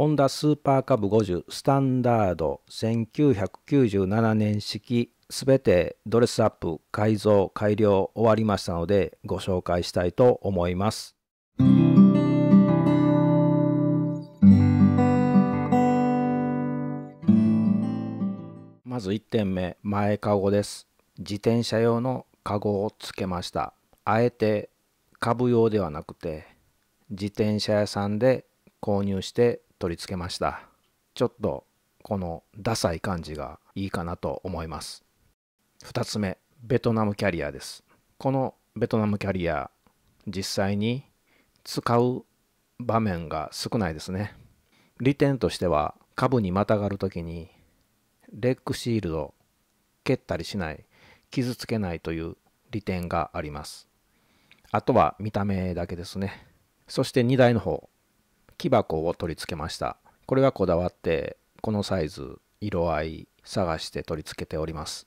ホンダスーパーカブ50スタンダード1997年式すべてドレスアップ改造改良終わりましたのでご紹介したいと思います。まず1点目前かごです。自転車用のかごをつけました。あえてブ用ではなくて自転車屋さんで購入して取り付けましたちょっとこのダサい感じがいいかなと思います2つ目ベトナムキャリアですこのベトナムキャリア実際に使う場面が少ないですね利点としては株にまたがる時にレッグシールド蹴ったりしない傷つけないという利点がありますあとは見た目だけですねそして荷台の方木箱を取り付けましたこれはこだわってこのサイズ色合い探して取り付けております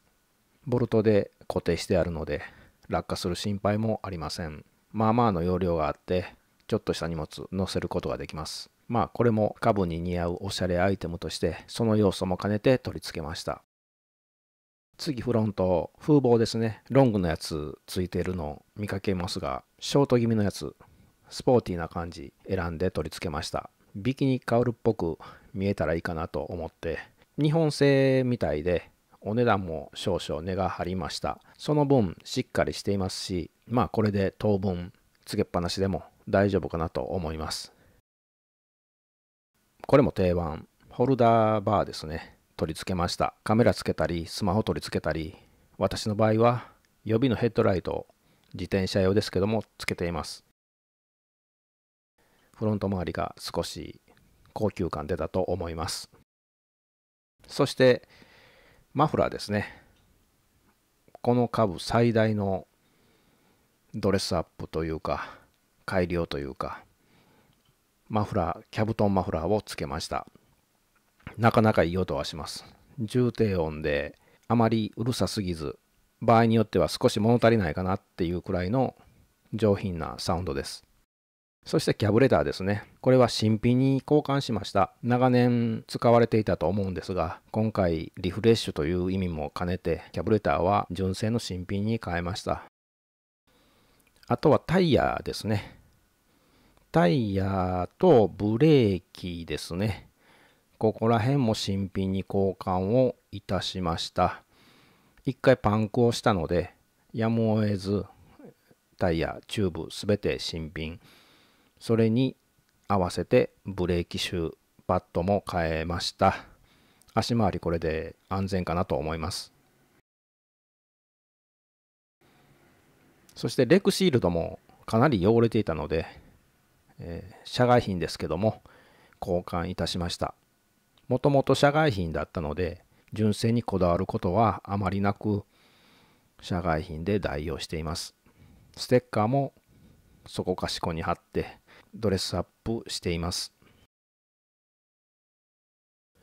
ボルトで固定してあるので落下する心配もありませんまあまあの容量があってちょっとした荷物載せることができますまあこれも下部に似合うおしゃれアイテムとしてその要素も兼ねて取り付けました次フロント風防ですねロングのやつついてるの見かけますがショート気味のやつスポーティーな感じ選んで取り付けましたビキニカウルっぽく見えたらいいかなと思って日本製みたいでお値段も少々値が張りましたその分しっかりしていますしまあこれで当分つけっぱなしでも大丈夫かなと思いますこれも定番ホルダーバーですね取り付けましたカメラつけたりスマホ取り付けたり私の場合は予備のヘッドライトを自転車用ですけどもつけていますフロント周りが少し高級感出たと思います。そしてマフラーですね。この株最大のドレスアップというか改良というかマフラー、キャブトンマフラーをつけました。なかなかいい音はします。重低音であまりうるさすぎず場合によっては少し物足りないかなっていうくらいの上品なサウンドです。そしてキャブレターですね。これは新品に交換しました。長年使われていたと思うんですが、今回リフレッシュという意味も兼ねて、キャブレターは純正の新品に変えました。あとはタイヤですね。タイヤとブレーキですね。ここら辺も新品に交換をいたしました。一回パンクをしたので、やむを得ず、タイヤ、チューブ、すべて新品。それに合わせてブレーキシューパッドも変えました足回りこれで安全かなと思いますそしてレクシールドもかなり汚れていたので、えー、社外品ですけども交換いたしましたもともと社外品だったので純正にこだわることはあまりなく社外品で代用していますステッカーもそこかしこに貼ってドレスアップしています。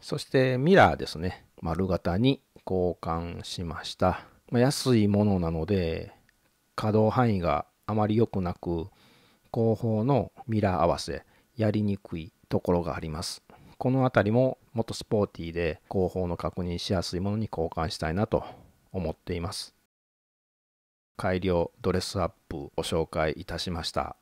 そしてミラーですね。丸型に交換しました。ま安いものなので、可動範囲があまり良くなく、後方のミラー合わせ、やりにくいところがあります。この辺りももっとスポーティーで後方の確認しやすいものに交換したいなと思っています。改良ドレスアップを紹介いたしました。